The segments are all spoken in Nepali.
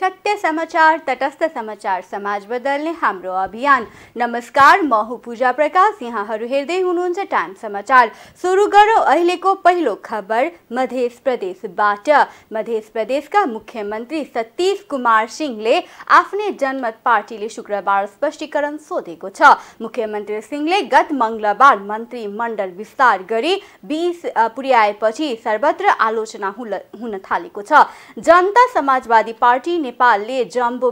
सत्य समाचार तटस्थ समाचार समाज बदल्ने हाम्रो अभियान नमस्कार म पूजा प्रकाश यहाँहरू हेर्दै हुनुहुन्छ टाइम समाचार सुरु गरौँ अहिलेको पहिलो खबर मध्य प्रदेशबाट मध्य प्रदेशका मुख्यमन्त्री सतीश कुमार सिंहले आफ्नै जनमत पार्टीले शुक्रबार स्पष्टीकरण सोधेको छ मुख्यमन्त्री सिंहले गत मङ्गलबार मन्त्रीमण्डल विस्तार गरी बिस पुर्याएपछि सर्वत्र आलोचना हुन थालेको छ जनता समाजवादी पार्टी नेपालले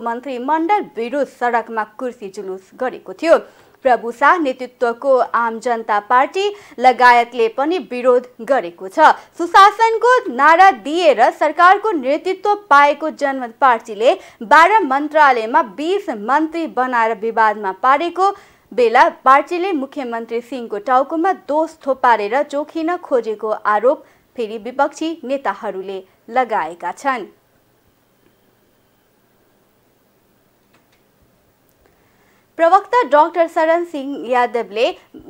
मन्त्री मण्डल विरुद्ध सडकमा कुर्सी जुलुस गरेको थियो प्रभु शाह नेतृत्वको आम जनता पार्टी लगायतले पनि विरोध गरेको छ सुशासनको नारा दिएर सरकारको नेतृत्व पाएको जनमत पार्टीले बाह्र मन्त्रालयमा बिस मन्त्री बनाएर विवादमा पारेको बेला पार्टीले मुख्यमन्त्री सिंहको टाउकोमा दोष थोपारेर जोखिन खोजेको आरोप फेरि विपक्षी नेताहरूले लगाएका छन् प्रवक्ता डाक्टर शरण सिंह यादवले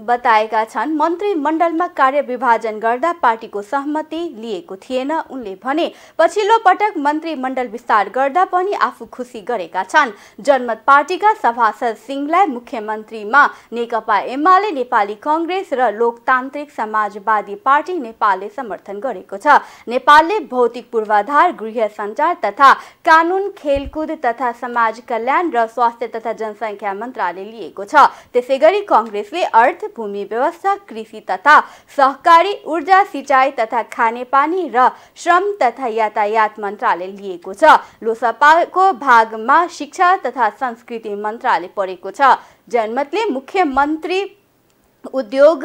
बताएका छन् मन्त्रीमण्डलमा कार्य विभाजन गर्दा पार्टीको सहमति लिएको थिएन उनले भने पछिल्लो पटक मन्त्रीमण्डल विस्तार गर्दा पनि आफू खुसी गरेका छन् जनमत पार्टीका सभासद सिंहलाई मुख्यमन्त्रीमा नेकपा एमाले नेपाली कङ्ग्रेस र लोकतान्त्रिक समाजवादी पार्टी नेपालले समर्थन गरेको छ नेपालले भौतिक पूर्वाधार गृह सञ्चार तथा कानुन खेलकुद तथा समाज कल्याण र स्वास्थ्य तथा जनसङ्ख्या मन्त्री मन्त्रालयले लिएको छ त्यसै गरी कङ्ग्रेसले अर्थ भूमि व्यवस्था कृषि तथा सहकारी ऊर्जा सिँचाइ तथा खानेपानी र श्रम तथा यातायात मन्त्रालय लिएको छ लोसपाको भागमा शिक्षा तथा संस्कृति मन्त्रालय परेको छ जनमतले मुख्यमन्त्री उद्योग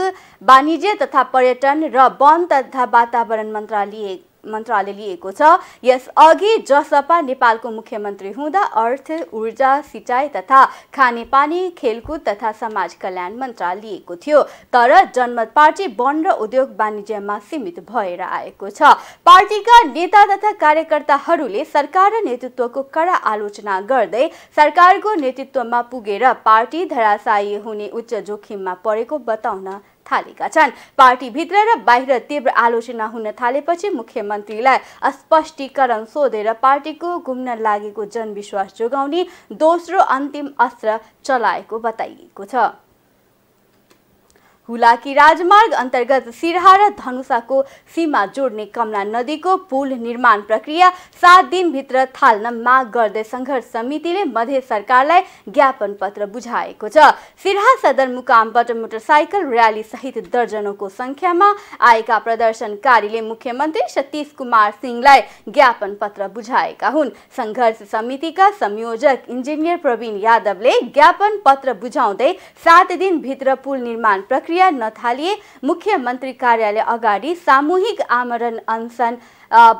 वाणिज्य तथा पर्यटन र वन तथा वातावरण मन्त्रालय मन्त्रालयले लिएको छ यसअघि जसपा नेपालको मुख्यमन्त्री हुँदा अर्थ ऊर्जा सिँचाइ तथा खानेपानी खेलकुद तथा समाज कल्याण मन्त्रालय लिएको थियो तर जनमत पार्टी वन र उद्योग वाणिज्यमा सीमित भएर आएको छ पार्टीका नेता तथा कार्यकर्ताहरूले सरकार र नेतृत्वको कडा आलोचना गर्दै सरकारको नेतृत्वमा पुगेर पार्टी धराशायी हुने उच्च जोखिममा परेको बताउन थालेका छन् पार्टीभित्र र बाहिर तीव्र आलोचना हुन थालेपछि मुख्यमन्त्रीलाई स्पष्टीकरण सोधेर पार्टीको घुम्न लागेको जनविश्वास जोगाउने दोस्रो अन्तिम अस्त्र चलाएको बताइएको छ हुलाकी राजमार्ग अन्तर्गत सिरहा र धनुषाको सीमा जोड्ने कमला नदीको पुल निर्माण प्रक्रिया सात दिनभित्र थाल्न माग गर्दै सङ्घर्ष समितिले मध्य सरकारलाई ज्ञापन पत्र बुझाएको छ सिरहा सदरमुकामबाट मोटरसाइकल र्याली सहित दर्जनौको संख्यामा आएका प्रदर्शनकारीले मुख्यमन्त्री सतीश कुमार सिंहलाई ज्ञापन पत्र बुझाएका हुन् सङ्घर्ष समितिका संयोजक इन्जिनियर प्रवीण यादवले ज्ञापन पत्र बुझाउँदै सात दिनभित्र पुल निर्माण प्रक्रिया प्रक्रिया नथालिए मुख्यमन्त्री कार्यालय अगाडि सामूहिक आमरण अनसन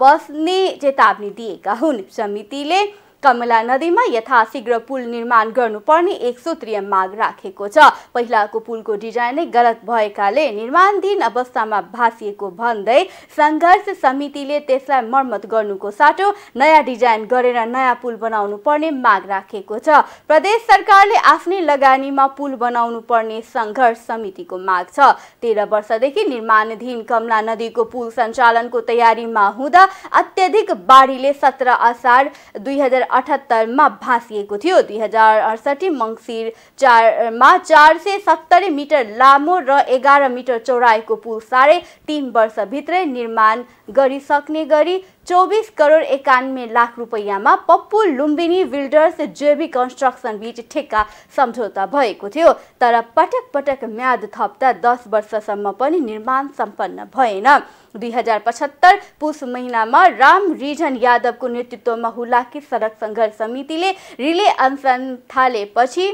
बस्ने चेतावनी दिएका हुन् समितिले कमला नदीमा यथाशीघ्र पुल निर्माण गर्नुपर्ने एक सूत्रीय माग राखेको छ पहिलाको पुलको डिजाइनै गलत भएकाले निर्माणधीन अवस्थामा भाँसिएको भन्दै सङ्घर्ष समितिले त्यसलाई मर्मत गर्नुको साटो नयाँ डिजाइन गरेर नयाँ पुल बनाउनु पर्ने माग राखेको छ प्रदेश सरकारले आफ्नै लगानीमा पुल बनाउनु पर्ने सङ्घर्ष समितिको माग छ तेह्र वर्षदेखि निर्माणधीन कमला नदीको पुल सञ्चालनको तयारीमा हुँदा अत्यधिक बाढीले सत्र असार दुई हजार अठहत्तरमा भाँसिएको थियो दुई हजार अडसठी मङ्सिर चारमा चार सय सत्तरी मिटर लामो र एघार मिटर चौडाएको पुल साढे तिन वर्षभित्रै निर्माण गरिसक्ने गरी चौबिस करोड एकानब्बे लाख रुपियाँमा Pappu Lumbini builders JB construction बिच ठेक्का सम्झौता भएको थियो तर पटक पटक म्याद थप्दा दस वर्षसम्म पनि निर्माण सम्पन्न भएन दुई हजार पचहत्तर पुष महिनामा राम रिजन यादवको नेतृत्वमा हुलाकी सडक सङ्घर्ष समितिले रिले अनसन थालेपछि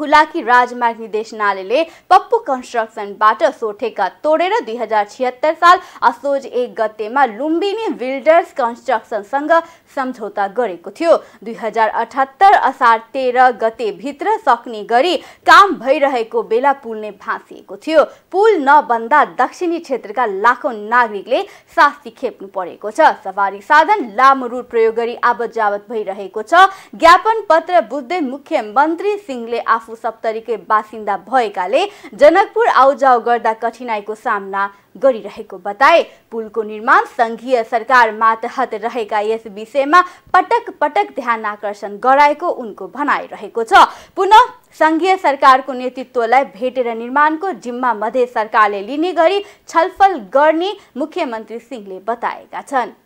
हुलाकी राजमार्ग निर्देशनालयले पप्पु कन्स्ट्रक्सनबाट सोठेका तोडेर दुई हजार छिहत्तर साल असोज एक गतेमा लुम्बिनी बिल्डर्स कन्स्ट्रक्सनसँग सम्झौता गरेको थियो दुई हजार अठहत्तर असार तेह्र गते भित्र सक्ने गरी काम भइरहेको बेला पुल नै भाँसिएको थियो पुल नबन्दा दक्षिणी क्षेत्रका लाखौँ नागरिकले सास्ती खेप्नु परेको छ सवारी साधन लामो रुट प्रयोग गरी आवत जावत भइरहेको छ ज्ञापन पत्र बुझ्दै मुख्यमन्त्री सिंहले आफू सप्तरीकै बासिन्दा भएकाले जनकपुर आउजाउ गर्दा कठिनाईको सामना गरिरहेको बताए पुलको निर्माण सङ्घीय सरकार मातहत रहेका यस विषयमा पटक पटक ध्यान आकर्षण गराएको उनको भनाइ रहेको छ पुनः सङ्घीय सरकारको नेतृत्वलाई भेटेर निर्माणको जिम्मा मधेस सरकारले लिने गरी छलफल गर्ने मुख्यमन्त्री सिंहले बताएका छन्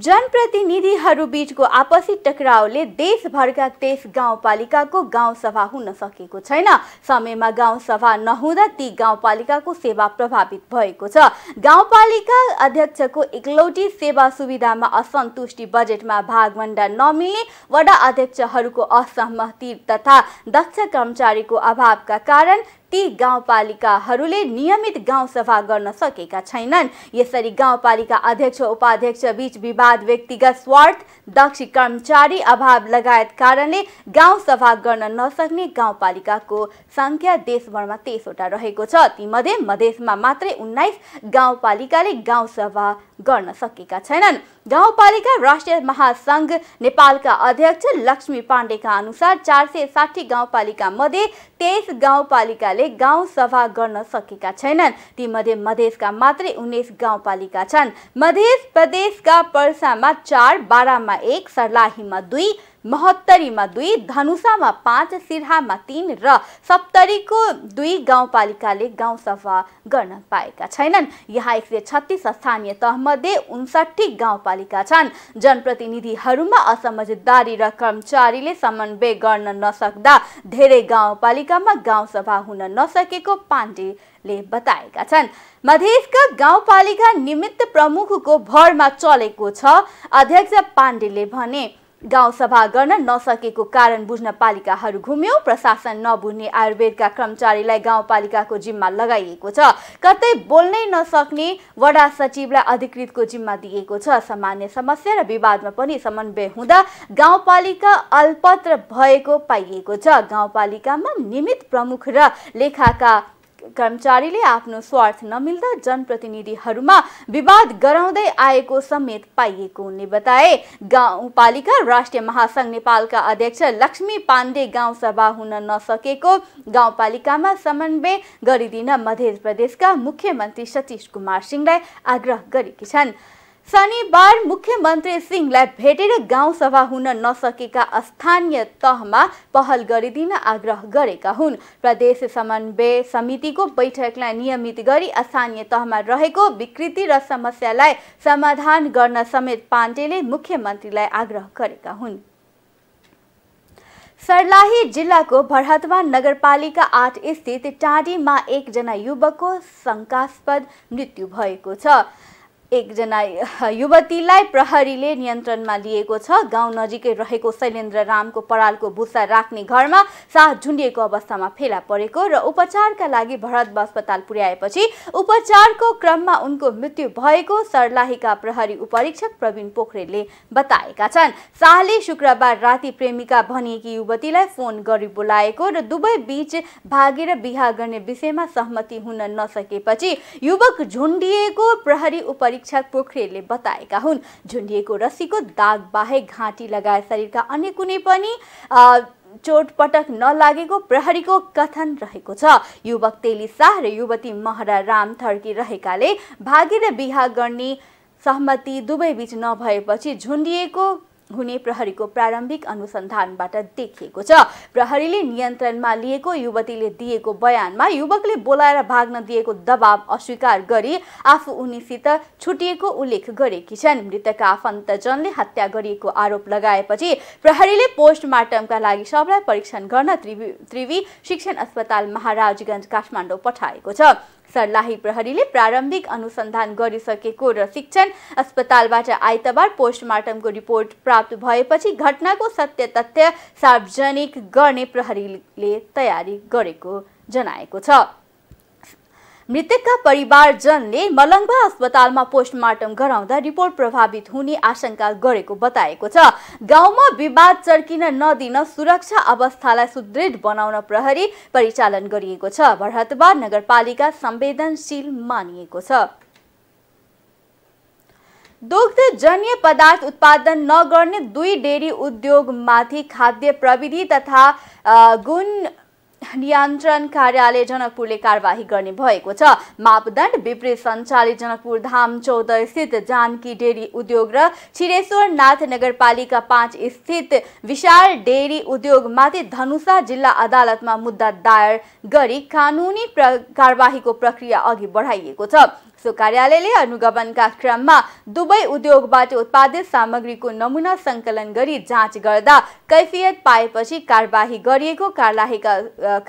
जनप्रतिनिधिहरू बिचको आपसी टकरावले देशभरका तेइस गाउँपालिकाको गाउँसभा हुन सकेको छैन समयमा गाउँसभा नहुँदा ती गाउँपालिकाको सेवा प्रभावित भएको छ गाउँपालिका अध्यक्षको एकलौटी सेवा सुविधामा असन्तुष्टि बजेटमा भागभन्डा नमिल्ने वडा अध्यक्षहरूको असहमति तथा दक्ष कर्मचारीको अभावका कारण ती गाउँपालिकाहरूले नियमित गाउँसभा गर्न सकेका छैनन् यसरी गाउँपालिका अध्यक्ष उपाध्यक्ष बीच विवाद व्यक्तिगत स्वार्थ दक्ष कर्मचारी अभाव लगायत कारणले गाउँसभा गर्न नसक्ने गाउँपालिकाको सङ्ख्या देशभरमा तेइसवटा रहेको छ तीमध्ये मधेसमा मात्रै उन्नाइस गाउँपालिकाले गाउँसभा गर्न सकेका छैनन् गाउँपालिका राष्ट्रिय महासङ्घ नेपालका अध्यक्ष लक्ष्मी पाण्डेका अनुसार चार सय साठी गाउँपालिका मध्ये तेइस गाउँपालिकाले गाउँ सभा गर्न सकेका छैनन् मध्ये मधेसका मात्रै उन्नाइस गाउँपालिका छन् मधेस प्रदेशका पर्सामा चार बारामा एक सर्लाहीमा दुई महत्तरीमा दुई धनुषामा पाँच सिरहामा तिन र सप्तरीको दुई गाउँपालिकाले गाउँसभा गर्न पाएका छैनन् यहाँ एक सय छत्तिस स्थानीय तहमध्ये उन्साठी गाउँपालिका छन् जनप्रतिनिधिहरूमा असमझदारी र कर्मचारीले समन्वय गर्न नसक्दा धेरै गाउँपालिकामा गाउँसभा हुन नसकेको पाण्डेले बताएका छन् मधेसका गाउँपालिका निमित्त प्रमुखको भरमा चलेको छ अध्यक्ष पाण्डेले भने गाउँसभा गर्न नसकेको कारण बुझ्न पालिकाहरू घुम्यो प्रशासन नबुझ्ने आयुर्वेदका कर्मचारीलाई गाउँपालिकाको जिम्मा लगाइएको छ कतै बोल्नै नसक्ने वडा सचिवलाई अधिकृतको जिम्मा दिएको छ सामान्य समस्या र विवादमा पनि समन्वय हुँदा गाउँपालिका अल्पत्र भएको पाइएको छ गाउँपालिकामा नियमित प्रमुख र लेखाका कर्मचारीले आफ्नो स्वार्थ नमिल्दा जनप्रतिनिधिहरूमा विवाद गराउँदै आएको समेत पाइएको उनले बताए गाउँपालिका राष्ट्रिय महासङ्घ नेपालका अध्यक्ष लक्ष्मी पाण्डे गाउँसभा हुन नसकेको गाउँपालिकामा समन्वय गरिदिन मध्य प्रदेशका मुख्यमन्त्री सतीश कुमार सिंहलाई आग्रह गरेकी छन् शनिबार मुख्यमन्त्री सिंहलाई भेटेर गाउँ सभा हुन नसकेका स्थानीय तहमा पहल गरिदिन आग्रह गरेका हुन् प्रदेश समन्वय समितिको बैठकलाई नियमित गरी स्थानीय तहमा रहेको विकृति र समस्यालाई समाधान गर्न समेत पाण्डेले मुख्यमन्त्रीलाई आग्रह गरेका हुन् सर्लाही जिल्लाको भरहतवा नगरपालिका आठ स्थित टाँडीमा एकजना युवकको शङ्कास्पद मृत्यु भएको छ एकजना युवतीलाई प्रहरीले नियन्त्रणमा लिएको छ गाउँ नजिकै रहेको शैलेन्द्र रामको परालको भुसा राख्ने घरमा साथ झुन्डिएको अवस्थामा फेला परेको र उपचारका लागि भरत अस्पताल पुर्याएपछि उपचारको क्रममा उनको मृत्यु भएको सर्लाहीका प्रहरी उपरीक्षक प्रवीण पोखरेलले बताएका छन् शाहले शुक्रबार राति प्रेमिका भनिएकी युवतीलाई फोन गरी बोलाएको र दुवै बीच भागेर बिहा गर्ने विषयमा सहमति हुन नसकेपछि युवक झुन्डिएको प्रहरी उपरी परीक्षण पोखरेलले बताएका हुन् झुन्डिएको रसीको दाग बाहेक घाँटी लगायत शरीरका अन्य कुनै पनि चोटपटक नलागेको प्रहरीको कथन रहेको छ युवक तेली शाह र युवती महरा राम थर्की रहेकाले भागेर बिहा गर्ने सहमति दुवैबीच नभएपछि झुन्डिएको हुने प्रहरीको प्रारम्भिक अनुसन्धानबाट देखिएको छ प्रहरीले नियन्त्रणमा लिएको युवतीले दिएको बयानमा युवकले बोलाएर भाग्न दिएको दबाव अस्वीकार गरी आफू उनीसित छुटिएको उल्लेख गरेकी छन् मृतकका आफन्तजनले हत्या गरिएको आरोप लगाएपछि प्रहरीले पोस्टमार्टमका लागि सबलाई परीक्षण गर्न त्रिवी त्रिवी शिक्षण अस्पताल महाराजगञ्ज काठमाडौँ पठाएको छ सर्लाही प्रहरीले प्रारम्भिक अनुसन्धान गरिसकेको र शिक्षण अस्पतालबाट आइतबार पोस्टमार्टमको रिपोर्ट प्राप्त भएपछि घटनाको सत्य तथ्य सार्वजनिक गर्ने प्रहरीले तयारी गरेको जनाएको छ मृतकका परिवारजनले मलङबा अस्पतालमा पोस्टमार्टम गराउँदा रिपोर्ट प्रभावित हुने आशंका गरेको बताएको छ गाउँमा विवाद चर्किन नदिन सुरक्षा अवस्थालाई सुदृढ बनाउन प्रहरी परिचालन गरिएको छ भरतबार नगरपालिका संवेदनशील मानिएको छ दुग्धजन्य पदार्थ उत्पादन नगर्ने दुई डेरी उद्योगमाथि खाद्य प्रविधि तथा गुण नियन्त्रण कार्यालय जनकपुरले कार्यवाही गर्ने भएको छ मापदण्ड विपरीत सञ्चालित जनकपुर धाम चौध स्थित जानकी डेरी उद्योग र छिरेश्वरनाथ नगरपालिका पाँच स्थित विशाल डेरी उद्योगमाथि धनुषा जिल्ला अदालतमा मुद्दा दायर गरी कानुनी कार्यवाहीको प्रक्रिया अघि बढाइएको छ सो कार्यालयले अनुगमनका क्रममा दुवै उद्योगबाट उत्पादित सामग्रीको नमुना सङ्कलन गरी जाँच गर्दा कैफियत पाएपछि कारवाही गरिएको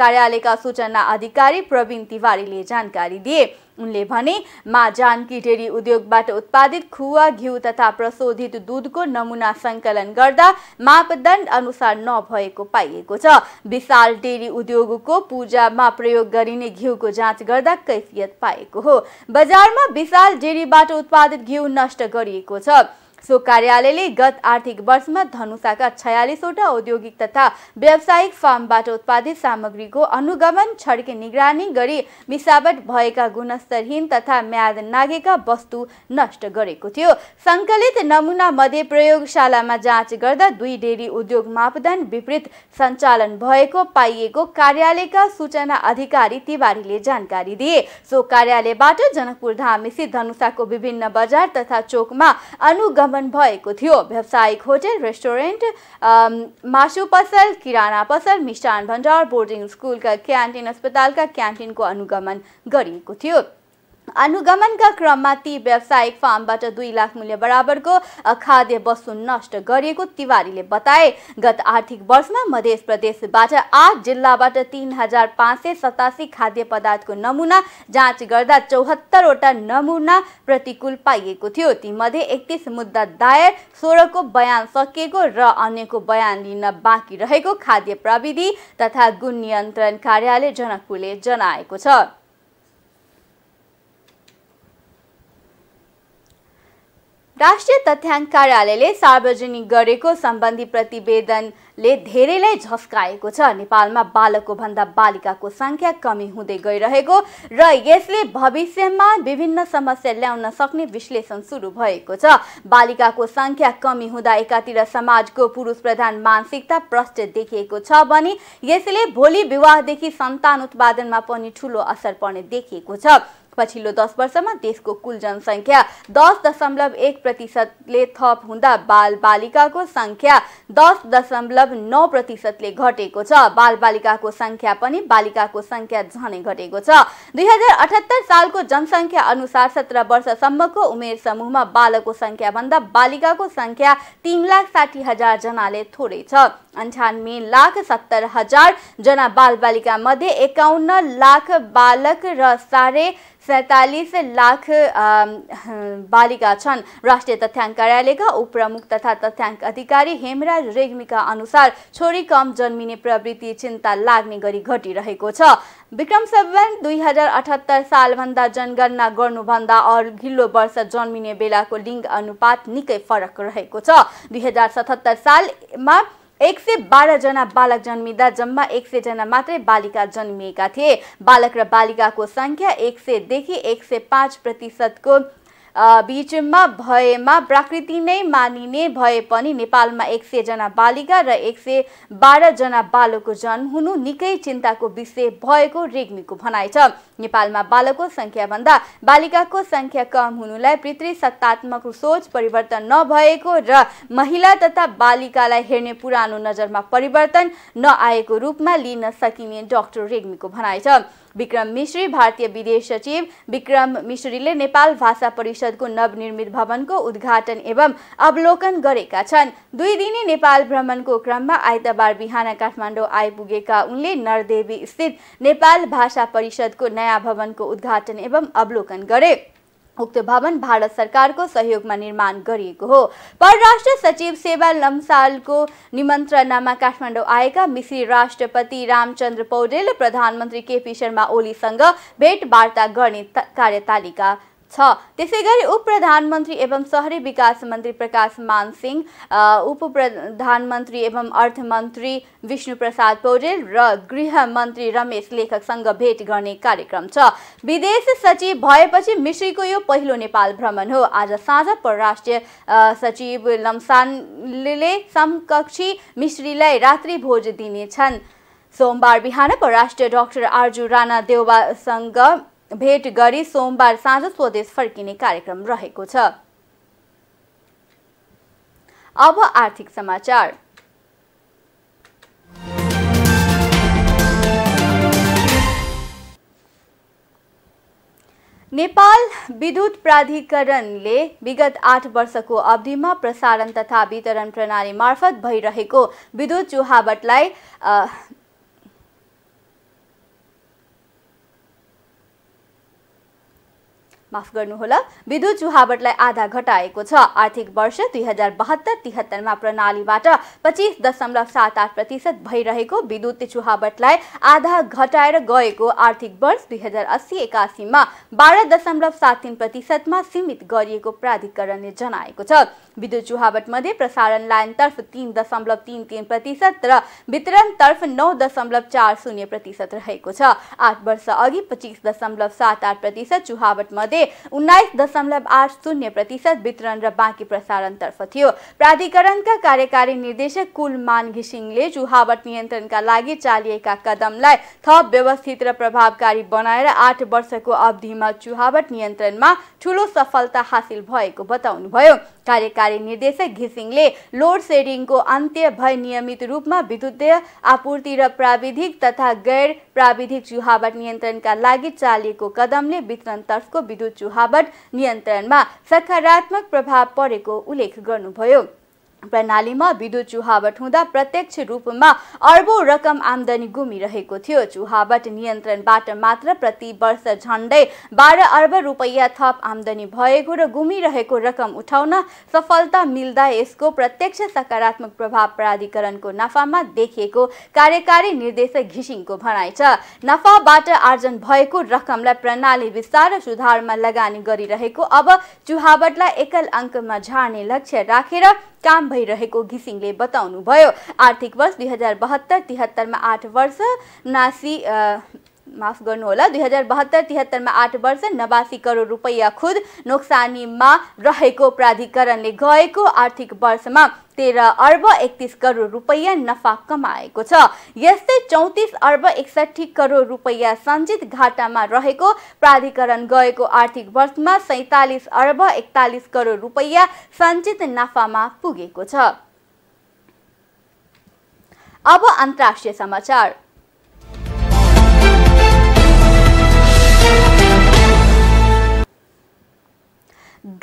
कार्यालयका सूचना अधिकारी प्रवीण तिवारीले जानकारी दिए उनले भने मा जानकी डेरी उद्योगबाट उत्पादित खुवा घिउ तथा प्रशोधित दुधको नमुना सङ्कलन गर्दा मापदण्ड अनुसार नभएको पाइएको छ विशाल डेरी उद्योगको पूजामा प्रयोग गरिने घिउको जाँच गर्दा कैफियत पाएको हो बजारमा विशाल डेरीबाट उत्पादित घिउ नष्ट गरिएको छ सो कार्यालयले गत आर्थिक वर्षमा धनुषाका छयालिसवटा औद्योगिक तथा व्यावसायिक फार्मबाट उत्पादित सामग्रीको अनुगमन छड्के निगरानी गरी मिसावट भएका गुणस्तरहीन तथा म्याद नागेका वस्तु नष्ट गरेको थियो सङ्कलित नमुना मध्ये प्रयोगशालामा जाँच गर्दा दुई डेरी उद्योग मापदण्ड विपरीत सञ्चालन भएको पाइएको कार्यालयका सूचना अधिकारी तिवारीले जानकारी दिए सो कार्यालयबाट जनकपुर धाम स्थित धनुषाको विभिन्न बजार तथा चोकमा अनुगमन आगमन भएको थियो व्यावसायिक होटेल रेस्टुरेन्ट मासु पसल किराना पसल मिष्टान भण्डार बोर्डिङ स्कुलका क्यान्टिन अस्पतालका क्यान्टिनको अनुगमन गरिएको थियो अनुगमनका क्रममा ती व्यावसायिक फार्मबाट दुई लाख मूल्य बराबरको खाद्य वस्तु नष्ट गरिएको तिवारीले बताए गत आर्थिक वर्षमा मध्य प्रदेशबाट आठ जिल्लाबाट तिन हजार पाँच सय सतासी खाद्य पदार्थको नमुना जाँच गर्दा चौहत्तरवटा नमुना प्रतिकूल पाइएको थियो तीमध्ये एकतिस मुद्दा दायर सोह्रको बयान सकिएको र अन्यको बयान लिन बाँकी रहेको खाद्य प्रविधि तथा गुण नियन्त्रण कार्यालय जनकपुरले जनाएको छ राष्ट्रिय तथ्याङ्क कार्यालयले सार्वजनिक गरेको सम्बन्धी प्रतिवेदनले धेरैलाई झस्काएको छ नेपालमा बालकको भन्दा बालिकाको सङ्ख्या कमी हुँदै गइरहेको र यसले भविष्यमा विभिन्न समस्या ल्याउन सक्ने विश्लेषण सुरु भएको छ बालिकाको सङ्ख्या कमी हुँदा एकातिर समाजको पुरुष प्रधान मानसिकता प्रष्ट देखिएको छ भने यसले भोलि विवाहदेखि सन्तान उत्पादनमा पनि ठुलो असर पर्ने देखिएको छ पछिल्लो दस वर्षमा देशको कुल जनसङ्ख्या दस दशमलव एक प्रतिशतले थप हुँदा बाल बालिकाको सङ्ख्या दस दशमलव नौ प्रतिशतले घटेको छ बाल बालिकाको सङ्ख्या पनि बालिकाको सङ्ख्या झनै घटेको छ दुई हजार अठहत्तर सालको जनसङ्ख्या अनुसार सत्र वर्षसम्मको उमेर समूहमा बालकको सङ्ख्याभन्दा बालिकाको सङ्ख्या तिन लाख साठी हजार जनाले थोरै छ अन्ठानब्बे लाख सत्तर हजार जना बाल बालिका मध्ये एकाउन्न लाख बालक र साढे सैतालिस लाख बालिका छन् राष्ट्रिय तथ्याङ्क कार्यालयका उपप्रमुख तथा तथ्याङ्क अधिकारी हेमराज रेग्मीका अनुसार छोरी कम जन्मिने प्रवृत्ति चिन्ता लाग्ने गरी घटिरहेको छ विक्रम सेवन दुई हजार अठहत्तर सालभन्दा जनगणना गर्नुभन्दा अघिल्लो वर्ष जन्मिने बेलाको लिङ्ग अनुपात निकै फरक रहेको छ दुई हजार सतहत्तर सालमा एक सय बाह्रजना बालक जन्मिँदा जम्मा एक सयजना मात्रै बालिका जन्मिएका थिए बालक र बालिकाको सङ्ख्या एक सयदेखि एक सय पाँच प्रतिशतको बिचमा भएमा प्रकृति नै मानिने भए पनि नेपालमा एक सयजना बालिका र एक सय बाह्रजना बालकको जन्म हुनु निकै चिन्ताको विषय भएको रेग्मीको भनाइ छ नेपालमा बालकको सङ्ख्याभन्दा बालिकाको सङ्ख्या कम हुनुलाई पृथ्वी सत्तात्मक सोच परिवर्तन नभएको र महिला तथा बालिकालाई हेर्ने पुरानो नजरमा परिवर्तन नआएको रूपमा लिन सकिने डाक्टर रेग्मीको भनाइ छ विक्रम मिश्री भारतीय विदेश सचिव विक्रम मिश्रीले नेपाल भाषा परिषदको नवनिर्मित भवनको उद्घाटन एवं अवलोकन गरेका छन् दुई दिने नेपाल भ्रमणको क्रममा आइतबार बिहान काठमाडौँ आइपुगेका उनले नरदेवी स्थित नेपाल भाषा परिषदको नयाँ भवनको उद्घाटन एवं अवलोकन गरे उक्त भवन भारत सरकारको सहयोगमा निर्माण गरिएको हो परराष्ट्र सचिव सेवा लम्सालको निमन्त्रणामा काठमाडौँ आएका मिसी राष्ट्रपति रामचन्द्र पौडेल प्रधानमन्त्री केपी शर्मा ओलीसँग भेटवार्ता गर्ने कार्यतालिका छ त्यसै गरी उप प्रधानमन्त्री एवं सहरी विकास मन्त्री प्रकाश मानसिंह उप प्रधानमन्त्री एवं अर्थमन्त्री विष्णुप्रसाद पौडेल र गृह मन्त्री रमेश लेखकसँग भेट गर्ने कार्यक्रम छ विदेश सचिव भएपछि मिश्रीको यो पहिलो नेपाल भ्रमण हो आज साँझ परराष्ट्रिय सचिव लम्सानले समकक्षी मिश्रीलाई रात्रि भोज दिनेछन् सोमबार बिहान परराष्ट्र डाक्टर आर्जु राणा देवासँग भेट गरी सोमबार साँझ स्वदेश फर्किने कार्यक्रम रहेको छ अब आर्थिक समाचार नेपाल विद्युत प्राधिकरणले विगत आठ वर्षको अवधिमा प्रसारण तथा वितरण प्रणाली मार्फत भइरहेको विद्युत चुहावटलाई माफ गर्नुहोला विद्युत चुहावटलाई आधा घटाएको छ आर्थिक वर्ष दुई हजार बहत्तर तिहत्तरमा प्रणालीबाट पच्चिस दशमलव सात आठ प्रतिशत भइरहेको विद्युत चुहावटलाई आधा घटाएर गएको आर्थिक वर्ष दुई हजार अस्सी एकासीमा बाह्र दशमलव सात तिन प्रतिशतमा सीमित गरिएको प्राधिकरणले जनाएको छ विद्युत चुहावट मध्ये प्रसारण लाइनतर्फ तिन दशमलव तिन तिन प्रतिशत र वितरणतर्फ नौ दशमलव चार शून्य प्रतिशत रहेको छ आठ वर्ष अघि पच्चिस दशमलव सात आठ प्रतिशत चुहावट मध्ये उन्नाइस दशमलव आठ शून्य प्रतिशत वितरण र बाँकी प्रसारणतर्फ थियो प्राधिकरणका कार्यकारी निर्देशक कुलमान घिसिङले चुहावट नियन्त्रणका लागि चालिएका कदमलाई थप व्यवस्थित र प्रभावकारी बनाएर आठ वर्षको अवधिमा चुहावट नियन्त्रणमा ठूलो सफलता हासिल भएको बताउनुभयो कार्यकारी निर्देशक घिसिङले लोड सेडिङको अन्त्य भय नियमित रूपमा विद्युतीय आपूर्ति र प्राविधिक तथा गैर प्राविधिक चुहावट नियन्त्रणका लागि चालिएको कदमले वितरणतर्फको विद्युत चुहावट नियन्त्रणमा सकारात्मक प्रभाव परेको उल्लेख गर्नुभयो प्रणालीमा विद्युत चुहावट हुँदा प्रत्यक्ष रूपमा अर्बौँ रकम आमदानी गुमिरहेको थियो चुहावट नियन्त्रणबाट मात्र प्रति वर्ष झन्डै बाह्र अर्ब रुपैयाँ थप आमदानी भएको र गुमिरहेको रकम उठाउन सफलता मिल्दा यसको प्रत्यक्ष सकारात्मक प्रभाव प्राधिकरणको नाफामा देखिएको कार्यकारी निर्देशक घिसिङको भनाइ छ नाफाबाट आर्जन भएको रकमलाई प्रणाली विस्तार र सुधारमा लगानी गरिरहेको अब चुहावटलाई एकल अङ्कमा झार्ने लक्ष्य राखेर काम भइरहेको घिसिङले बताउनुभयो आर्थिक वर्ष दुई हजार बहत्तर तिहत्तरमा आठ वर्ष नासी माफ गर्नुहोला दुई हजार बहत्तर तिहत्तरमा आठ वर्ष नवासी करोड रुपैयाँ खुद नोक्सानीमा रहेको प्राधिकरणले गएको आर्थिक वर्षमा तेह्र अर्ब एकतिस करोड रुपैयाँ नफा कमाएको छ यस्तै चौतिस अर्ब एकसठी करोड रुपैयाँ सञ्चित घाटामा रहेको प्राधिकरण गएको आर्थिक वर्षमा सैतालिस अर्ब एकतालिस करोड रुपैयाँ सञ्चित नाफामा पुगेको छ अब अन्तर्राष्ट्रिय समाचार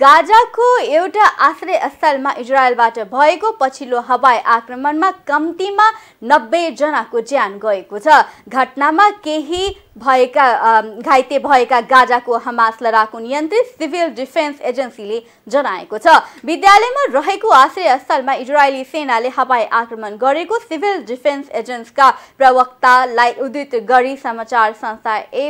गाजाको एउटा आश्रय स्थलमा इजरायलबाट भएको पछिल्लो हवाई आक्रमणमा कम्तीमा नब्बेजनाको ज्यान गएको छ घटनामा केही भएका घाइते भएका गाजाको हमास लडाकु नियन्त्रित सिभिल डिफेन्स एजेन्सीले जनाएको छ विद्यालयमा रहेको आश्रय स्थलमा इजरायली सेनाले हवाई आक्रमण गरेको सिभिल डिफेन्स एजेन्सीका प्रवक्तालाई उद्धित गरी समाचार संस्था ए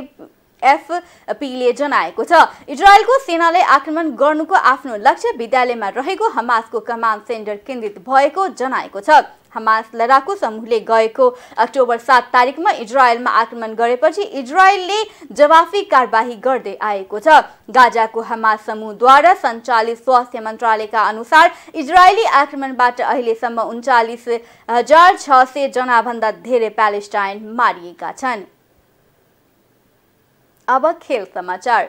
एफपीले जनाएको छ इजरायलको सेनाले आक्रमण गर्नुको आफ्नो लक्ष्य विद्यालयमा रहेको हमासको कमान्ड सेन्टर केन्द्रित भएको जनाएको छ हमास लडाकु समूहले गएको अक्टोबर सात तारिकमा इजरायलमा आक्रमण गरेपछि इजरायलले जवाफी कारवाही गर्दै आएको छ गाजाको हमास समूहद्वारा सञ्चालित स्वास्थ्य मन्त्रालयका अनुसार इजरायली आक्रमणबाट अहिलेसम्म उन्चालिस हजार छ सय जनाभन्दा धेरै प्यालेस्टाइन मारिएका छन् 阿巴 a 怎么叫？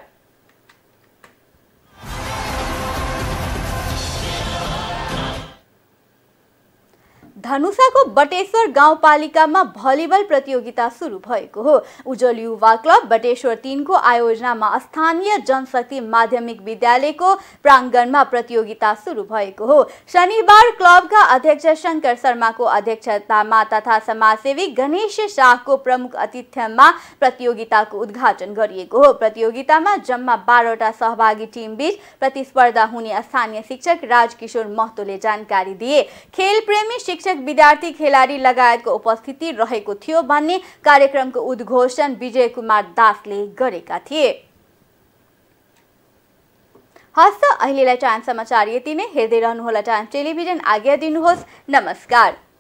धनुषाको बटेश्वर गाउँपालिकामा भलिबल प्रतियोगिता सुरु भएको हो उज्जवल युवा क्लब बटेश्वर तिनको आयोजनामा स्थानीय जनशक्ति माध्यमिक विद्यालयको प्राङ्गणमा प्रतियोगिता सुरु भएको हो शनिबार क्लबका अध्यक्ष शङ्कर शर्माको अध्यक्षतामा तथा समाजसेवी गणेश शाहको प्रमुख अतिथ्यमा प्रतियोगिताको उद्घाटन गरिएको हो प्रतियोगितामा जम्मा बाह्रवटा सहभागी टिमबीच प्रतिस्पर्धा हुने स्थानीय शिक्षक राजकिशोर महतोले जानकारी दिए खेल प्रेमी शिक्षक शिक्षक विद्यार्थी खेलाडी लगायतको उपस्थिति रहेको थियो भन्ने कार्यक्रमको उद्घोषण विजय कुमार दासले गरेका थिए हस् अहिलेलाई टाइम समाचार यति नै हेर्दै रहनुहोला टाइम टेलिभिजन आज्ञा दिनुहोस् नमस्कार